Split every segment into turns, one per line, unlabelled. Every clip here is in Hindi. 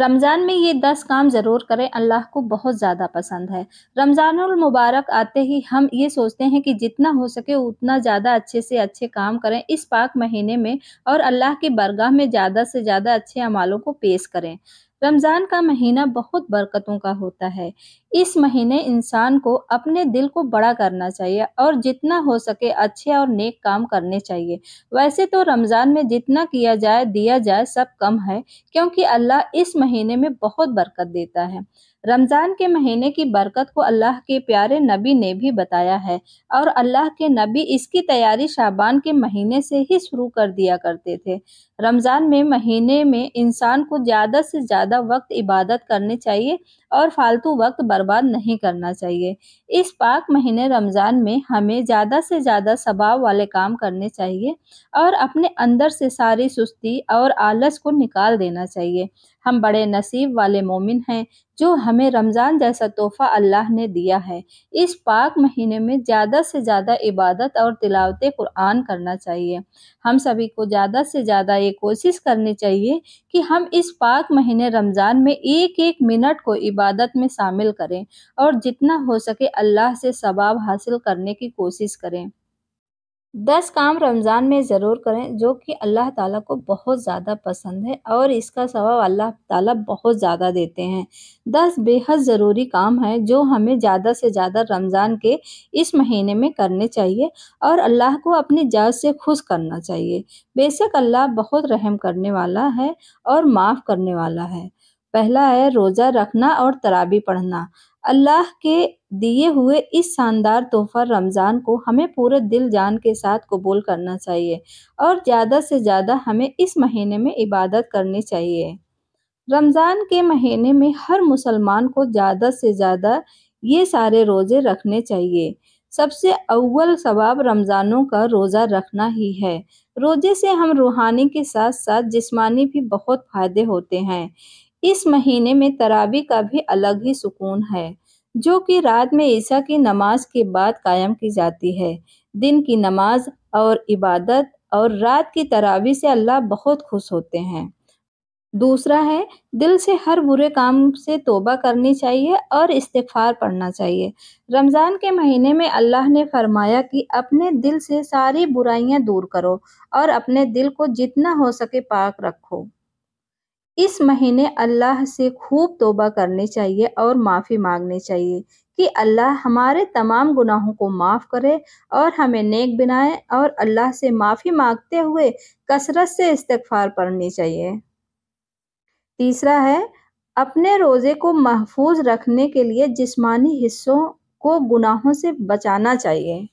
रमज़ान में ये दस काम ज़रूर करें अल्लाह को बहुत ज़्यादा पसंद है रमज़ानुल मुबारक आते ही हम ये सोचते हैं कि जितना हो सके उतना ज़्यादा अच्छे से अच्छे काम करें इस पाक महीने में और अल्लाह की बरगाह में ज़्यादा से ज़्यादा अच्छे अमालों को पेश करें रमज़ान का महीना बहुत बरकतों का होता है इस महीने इंसान को अपने दिल को बड़ा करना चाहिए और जितना हो सके अच्छे और नेक काम करने चाहिए वैसे तो रमज़ान में जितना किया जाए दिया जाए सब कम है क्योंकि अल्लाह इस महीने में बहुत बरकत देता है रमज़ान के महीने की बरकत को अल्लाह के प्यारे नबी ने भी बताया है और अल्लाह के नबी इसकी तैयारी शाबान के महीने से ही शुरू कर दिया करते थे रमज़ान में महीने में इंसान को ज़्यादा से ज़्यादा वक्त इबादत करनी चाहिए और फालतू वक्त बर्बाद नहीं करना चाहिए इस पाक महीने रमज़ान में हमें ज़्यादा से ज़्यादा सबाव वाले काम करने चाहिए और अपने अंदर से सारी सुस्ती और आलस को निकाल देना चाहिए हम बड़े नसीब वाले मोमिन हैं जो हमें रमज़ान जैसा तोहफ़ा अल्लाह ने दिया है इस पाक महीने में ज़्यादा से ज़्यादा इबादत और तिलावत कुरान करना चाहिए हम सभी को ज़्यादा से ज़्यादा ये कोशिश करनी चाहिए कि हम इस पाक महीने रमज़ान में एक एक मिनट को इबादत इबादत में शामिल करें और जितना हो सके अल्लाह से सबाब हासिल करने की कोशिश करें दस काम रमज़ान में ज़रूर करें जो कि अल्लाह ताला को बहुत ज़्यादा पसंद है और इसका सवाब अल्लाह ताला बहुत ज़्यादा देते हैं दस बेहद ज़रूरी काम हैं जो हमें ज़्यादा से ज़्यादा रमज़ान के इस महीने में करने चाहिए और अल्लाह को अपनी जात से खुश करना चाहिए बेशक अल्लाह बहुत रहम करने वाला है और माफ़ करने वाला है पहला है रोज़ा रखना और तराबी पढ़ना अल्लाह के दिए हुए इस शानदार तोहफ़ा रमज़ान को हमें पूरे दिल जान के साथ कबूल करना चाहिए और ज़्यादा से ज़्यादा हमें इस महीने में इबादत करनी चाहिए रमज़ान के महीने में हर मुसलमान को ज़्यादा से ज़्यादा ये सारे रोज़े रखने चाहिए सबसे अव्वल सवाब रमज़ानों का रोज़ा रखना ही है रोज़े से हम रूहानी के साथ साथ जिस्मानी भी बहुत फ़ायदे होते हैं इस महीने में तरावी का भी अलग ही सुकून है जो कि रात में ईशा की नमाज के बाद कायम की जाती है दिन की नमाज और इबादत और रात की तरावी से अल्लाह बहुत खुश होते हैं दूसरा है दिल से हर बुरे काम से तोबा करनी चाहिए और इस्तफार पढ़ना चाहिए रमज़ान के महीने में अल्लाह ने फरमाया कि अपने दिल से सारी बुराइयां दूर करो और अपने दिल को जितना हो सके पाक रखो इस महीने अल्लाह से खूब तोबा करनी चाहिए और माफ़ी मांगनी चाहिए कि अल्लाह हमारे तमाम गुनाहों को माफ़ करे और हमें नेक बनाए और अल्लाह से माफ़ी मांगते हुए कसरत से इस्तफार पढ़नी चाहिए तीसरा है अपने रोज़े को महफूज रखने के लिए जिस्मानी हिस्सों को गुनाहों से बचाना चाहिए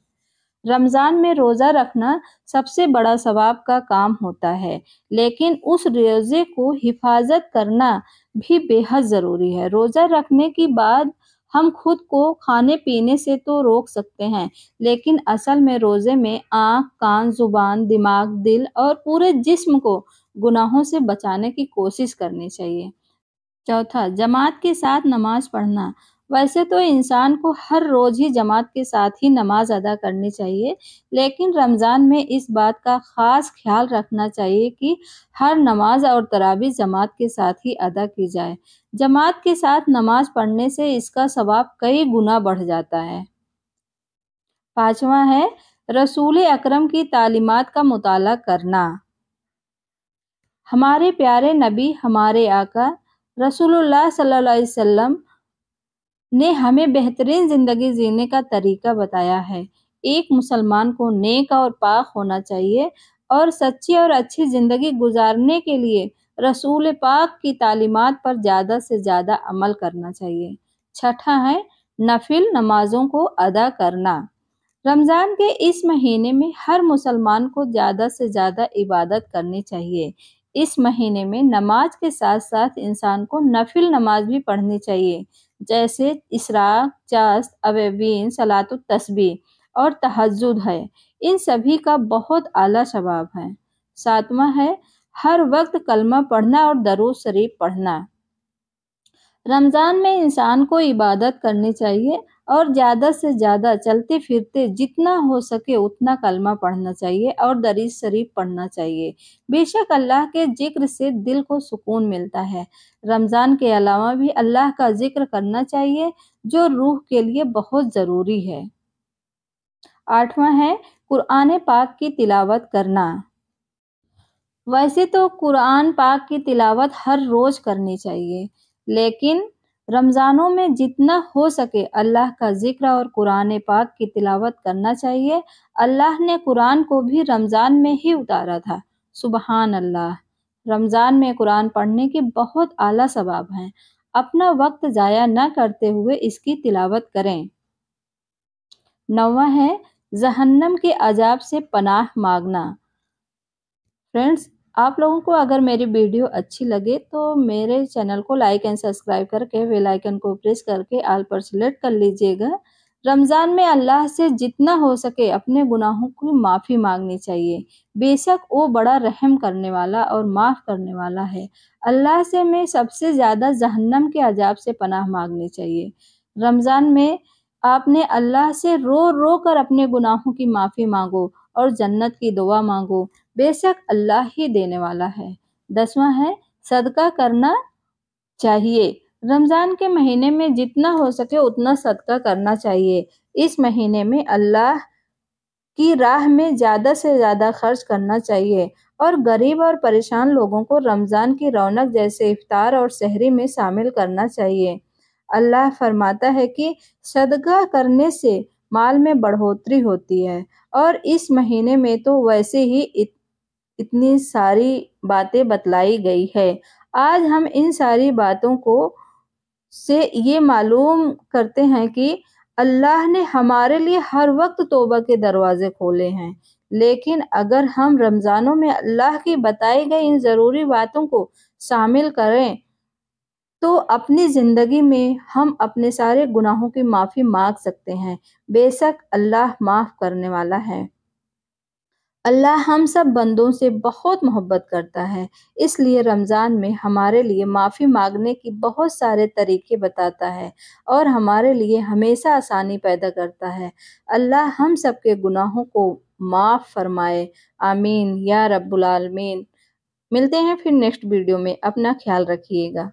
रमज़ान में रोज़ा रखना सबसे बड़ा सवाब का काम होता है लेकिन उस रोज़े को हिफाजत करना भी बेहद ज़रूरी है रोज़ा रखने के बाद हम खुद को खाने पीने से तो रोक सकते हैं लेकिन असल में रोज़े में आँख कान जुबान दिमाग दिल और पूरे जिस्म को गुनाहों से बचाने की कोशिश करनी चाहिए चौथा जमात के साथ नमाज पढ़ना वैसे तो इंसान को हर रोज़ ही जमात के साथ ही नमाज अदा करनी चाहिए लेकिन रमज़ान में इस बात का ख़ास ख्याल रखना चाहिए कि हर नमाज और तरावी जमात के साथ ही अदा की जाए जमात के साथ नमाज पढ़ने से इसका सवाब कई गुना बढ़ जाता है पाँचवा है रसूल अकरम की तालीमत का मताल करना हमारे प्यारे नबी हमारे आका रसूलुल्लाह सल्लल्लाहु अलैहि वसल्लम ने हमें बेहतरीन ज़िंदगी जीने का तरीका बताया है एक मुसलमान को नेक और पाक होना चाहिए और सच्ची और अच्छी ज़िंदगी गुजारने के लिए रसूल पाक की तालीमत पर ज़्यादा से ज़्यादा अमल करना चाहिए छठा है नफिल नमाजों को अदा करना रमज़ान के इस महीने में हर मुसलमान को ज़्यादा से ज़्यादा इबादत करनी चाहिए इस महीने में नमाज के साथ साथ इंसान को नफिल नमाज भी पढ़नी चाहिए जैसे इसरा चास्त अवेबीन सलात तस्बी और तहजुद है इन सभी का बहुत आला शबाब है सातवां है हर वक्त कलमा पढ़ना और दरुज शरीफ पढ़ना रमज़ान में इंसान को इबादत करनी चाहिए और ज़्यादा से ज़्यादा चलते फिरते जितना हो सके उतना कलमा पढ़ना चाहिए और दरीज शरीफ पढ़ना चाहिए बेशक अल्लाह के जिक्र से दिल को सुकून मिलता है रमज़ान के अलावा भी अल्लाह का जिक्र करना चाहिए जो रूह के लिए बहुत ज़रूरी है आठवां है कुरान पाक की तिलावत करना वैसे तो कुरान पाक की तिलावत हर रोज़ करनी चाहिए लेकिन रमज़ानों में जितना हो सके अल्लाह का जिक्र और कुरान पाक की तिलावत करना चाहिए अल्लाह ने कुरान को भी रमज़ान में ही उतारा था सुबहान अल्लाह रमज़ान में कुरान पढ़ने के बहुत आला सबाब हैं अपना वक्त ज़ाया न करते हुए इसकी तिलावत करें नवा है जहन्नम के अजाब से पनाह मांगना फ्रेंड्स आप लोगों को अगर मेरी वीडियो अच्छी लगे तो मेरे चैनल को लाइक एंड सब्सक्राइब करके बेल आइकन को प्रेस करके आल पर सिलेक्ट कर लीजिएगा रमज़ान में अल्लाह से जितना हो सके अपने गुनाहों की माफ़ी मांगनी चाहिए बेशक वो बड़ा रहम करने वाला और माफ़ करने वाला है अल्लाह से मैं सबसे ज़्यादा जहन्नम के अजाब से पनाह मांगनी चाहिए रमज़ान में आपने अल्लाह से रो रो कर अपने गुनाहों की माफ़ी मांगो और जन्नत की दुआ मांगो बेशक अल्लाह ही देने वाला है दसवां है सदका करना चाहिए रमज़ान के महीने में जितना हो सके उतना सदका करना चाहिए इस महीने में अल्लाह की राह में ज़्यादा से ज़्यादा खर्च करना चाहिए और गरीब और परेशान लोगों को रमज़ान की रौनक जैसे इफ्तार और शहरी में शामिल करना चाहिए अल्लाह फरमाता है कि सदका करने से माल में बढ़ोतरी होती है और इस महीने में तो वैसे ही इत, इतनी सारी बातें बतलाई गई है आज हम इन सारी बातों को से ये मालूम करते हैं कि अल्लाह ने हमारे लिए हर वक्त तोबा के दरवाज़े खोले हैं लेकिन अगर हम रमज़ानों में अल्लाह की बताई गई इन ज़रूरी बातों को शामिल करें तो अपनी ज़िंदगी में हम अपने सारे गुनाहों की माफ़ी मांग सकते हैं बेशक अल्लाह माफ़ करने वाला है अल्लाह हम सब बंदों से बहुत मोहब्बत करता है इसलिए रमज़ान में हमारे लिए माफ़ी मांगने की बहुत सारे तरीके बताता है और हमारे लिए हमेशा आसानी पैदा करता है अल्लाह हम सब के गुनाहों को माफ़ फरमाए आमीन या रब्बुल आलमीन मिलते हैं फिर नेक्स्ट वीडियो में अपना ख्याल रखिएगा